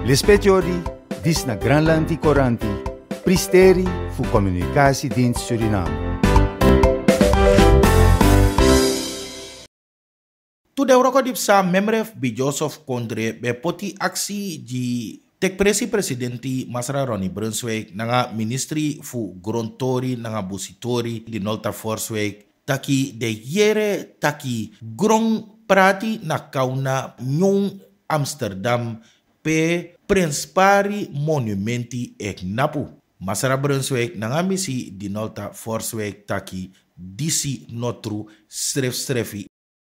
Lispetiori, dis na Granlanti Coranti, Pristeri communicatie Communicatiedienst Suriname. Tu de roko memref bi Joseph Kondre be poti aksi di tek presi presidenti Masra Ronnie Brunswick, nanga ministri fu grontori nanga busitori di Nolta Forsweg, taki de yere taki grong prati na kauna nyong Amsterdam pe Prins Monumenti ek napu. Masara Brunswijk nanga misi dinolta taki disi notru stref strefi.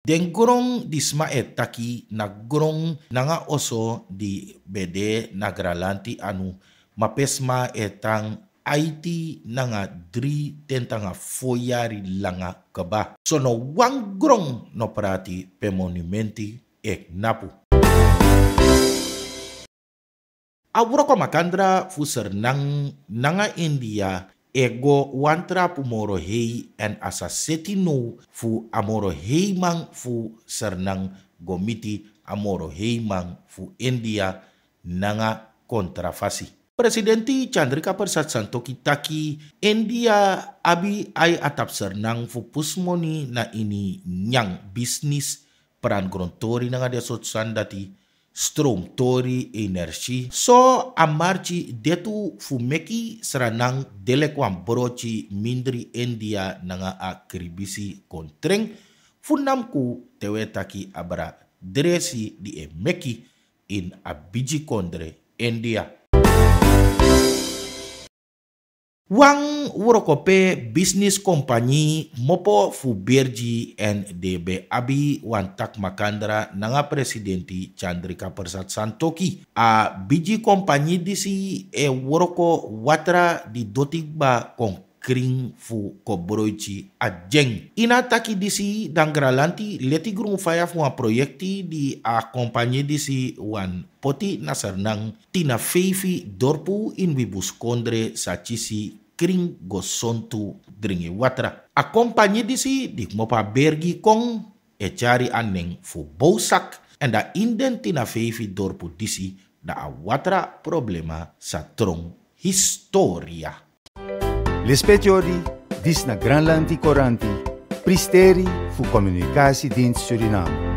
Den grong disma taki na grong nanga oso di bede nagralanti anu mapesma etang Haiti nanga dri tentanga foyari langa kaba. So no wang grong no prati pe monumenti ek napu. Aburo ko makandra fuser nang nanga India ego wantra pu moro hei en asa seti no fu amoro hei mang fu nang gomiti amoro hei mang fu India nanga kontrafasi. Presidenti Chandrika Persat Santoki Taki, India abi ai atap sernang fu pusmoni na ini nyang bisnis peran grontori nanga dia sotsan dati strom tori energi so amarchi detu fumeki seranang delekwan brochi mindri india nanga a kribisi kontreng funamku tewetaki abra dresi di emeki in abiji kondre india Wang worokope bisnis kompani mopo Fubirji NDB abi wantak makandra nanga presidenti Chandrika Persat Santoki. A biji kompani disi e eh, Wuroko watra di dotikba kong kring fu kobroici ajeng. Ina taki disi danggralanti leti grung faya fu proyekti di akompanye disi wan poti nasarnang tina feifi dorpu in wibus kondre cisi kring gosontu dringi watra. Akompanye disi di mopa bergi kong e cari aneng fu bousak enda inden tina feifi dorpu disi da watra problema sa trong historia. Lespetiori, dis na Granland Coranti, Pristeri fu Communicatiedienst Suriname.